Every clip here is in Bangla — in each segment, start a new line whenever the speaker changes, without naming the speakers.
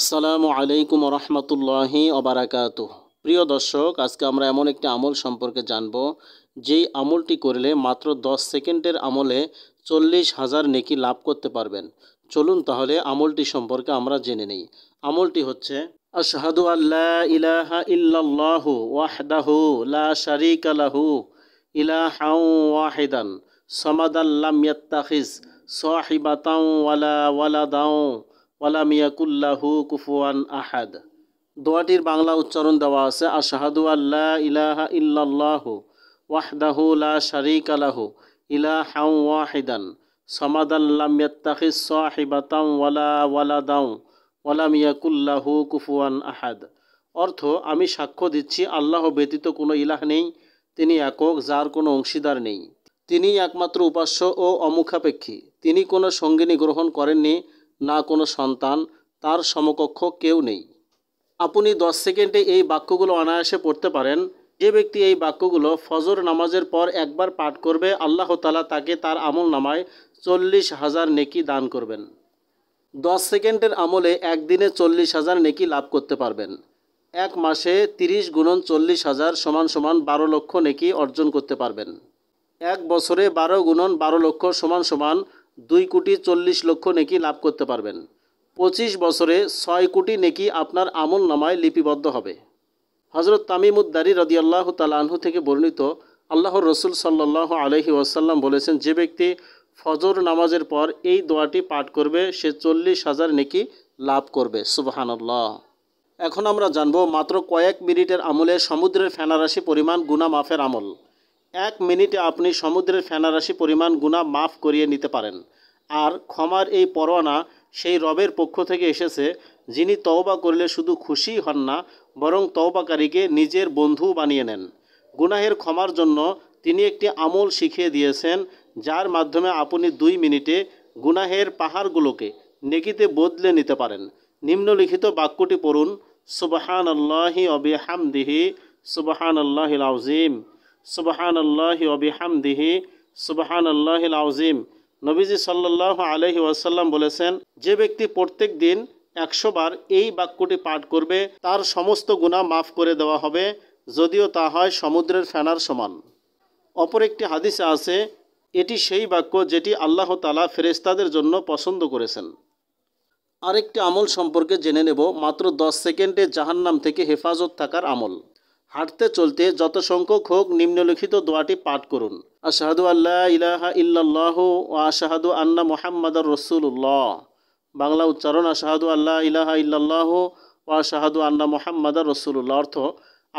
আসসালামু আলাইকুম রহমতুল্লাহি অবরাকাত প্রিয় দর্শক আজকে আমরা এমন একটি আমল সম্পর্কে জানব যেই আমলটি করলে মাত্র 10 সেকেন্ডের আমলে চল্লিশ হাজার নেকি লাভ করতে পারবেন চলুন তাহলে আমলটি সম্পর্কে আমরা জেনে নিই আমলটি হচ্ছে আশহাদু আল্লাহ ইলাহা ইল্লাল্লাহু ওয়াহদাহু লা শারীকা লাহু ইলাহাউ ওয়াহিদান সমাদাল্লাম ইয়াত্তাখিজ সাহিবাতাও ওয়ালা ওয়ালাদাও ওয়ালাম ইয়াকুল্লাহু কুফুয়ান আহাদ দোয়াটির বাংলা উচ্চারণ দেওয়া আছে আশাহাদু আল্লাহ ইলাহা ইল্লাল্লাহ ওয়াহদাহু লা শারিক আলাহু ইলাহাউ ওয়াহিদান সমাদাল্লাম ইয়াত্তাখিস সাহিবাতাম ওয়ালা ওয়ালাদাউ ওয়ালাম কুফুয়ান আহাদ অর্থ আমি সাক্ষ্য দিচ্ছি আল্লাহ ব্যতীত কোনো ইলাহ নেই তিনি একক যার কোনো অংশীদার নেই তিনি একমাত্র উপাস্য ও অমুখাপেক্ষী তিনি কোনো সঙ্গিনী গ্রহণ করেননি না কোনো সন্তান তার সমকক্ষ কেউ নেই আপনি দশ সেকেন্ডে এই বাক্যগুলো অনায়াসে পড়তে পারেন যে ব্যক্তি এই বাক্যগুলো ফজর নামাজের পর একবার পাঠ করবে আল্লাহ তালা তাকে তার আমল নামায় চল্লিশ হাজার নেকি দান করবেন দশ সেকেন্ডের আমলে একদিনে চল্লিশ হাজার নেকি লাভ করতে পারবেন এক মাসে তিরিশ গুণন চল্লিশ হাজার সমান সমান বারো লক্ষ নেকি অর্জন করতে পারবেন এক বছরে বারো গুণন বারো লক্ষ সমান সমান দুই কোটি চল্লিশ লক্ষ নেকি লাভ করতে পারবেন পঁচিশ বছরে ছয় কোটি নেকি আপনার আমল নামায় লিপিবদ্ধ হবে হজরত তামিমুদ্দারি আল্লাহ তালাহু থেকে বর্ণিত আল্লাহ রসুল সাল্লাহ আলহি ওয়াসাল্লাম বলেছেন যে ব্যক্তি ফজর নামাজের পর এই দোয়াটি পাঠ করবে সে চল্লিশ হাজার নেকি লাভ করবে সুবাহানাল্লাহ এখন আমরা জানব মাত্র কয়েক মিনিটের আমলে সমুদ্রের ফেনারাশি পরিমাণ গুনামাফের আমল এক মিনিটে আপনি সমুদ্রের ফেনারাশি পরিমাণ গুণা মাফ করিয়ে নিতে পারেন আর ক্ষমার এই পরোয়ানা সেই রবের পক্ষ থেকে এসেছে যিনি তওবা করলে শুধু খুশি হন না বরং তওবাকারীকে নিজের বন্ধু বানিয়ে নেন গুনাহের ক্ষমার জন্য তিনি একটি আমল শিখিয়ে দিয়েছেন যার মাধ্যমে আপনি দুই মিনিটে গুনাহের পাহাড়গুলোকে নেকিতে বদলে নিতে পারেন নিম্নলিখিত বাক্যটি পড়ুন সুবাহান আল্লাহি অবি সুবাহান আল্লাহিল আউজিম সুবাহান আল্লাহি দিহি সুবাহান আল্লাহ আউজিম নবীজি সাল্লাহ আলহি ওয়াসাল্লাম বলেছেন যে ব্যক্তি প্রত্যেক দিন একশোবার এই বাক্যটি পাঠ করবে তার সমস্ত গুণা মাফ করে দেওয়া হবে যদিও তা হয় সমুদ্রের ফেনার সমান অপর একটি হাদিসে আছে এটি সেই বাক্য যেটি আল্লাহ তালা ফেরেস্তাদের জন্য পছন্দ করেছেন আরেকটি আমল সম্পর্কে জেনে নেব মাত্র দশ সেকেন্ডে জাহান্নাম থেকে হেফাজত থাকার আমল হাঁটতে চলতে যত সংখ্যক হোক নিম্নলিখিত দোয়াটি পাঠ করুন আশাহাদু আল্লাহ ইলাহা ইল্লাল্লাহ ও আশাহাদু আন্না মোহাম্মদ রসুল্লাহ বাংলা উচ্চারণ আশাহাদু আল্লাহ ইলাহা ইল্লাল্লাহ ও আশাহাদু আন্না মোহাম্মদ রসুল্লাহ অর্থ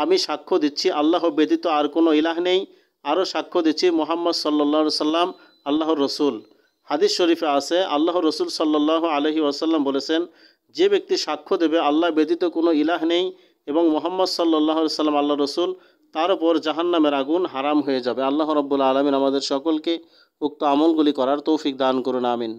আমি সাক্ষ্য দিচ্ছি আল্লাহ ব্যতীত আর কোনো ইলাহ নেই আরও সাক্ষ্য দিচ্ছি মোহাম্মদ সাল্লা সাল্লাম আল্লাহর রসুল হাদিস শরীফে আছে আল্লাহ রসুল সাল্লাহ আলহি ওয়াসাল্লাম বলেছেন যে ব্যক্তি সাক্ষ্য দেবে আল্লাহ ব্যতীত কোনো ইলাহ নেই এবং মোহাম্মদ সাল্লাহ সাল্লাম আল্লাহ রসুল তার ওপর জাহান্নামের আগুন হারাম হয়ে যাবে আল্লাহ রব্বুল আলমিন আমাদের সকলকে উক্ত আমলগুলি করার তৌফিক দান করুন আমিন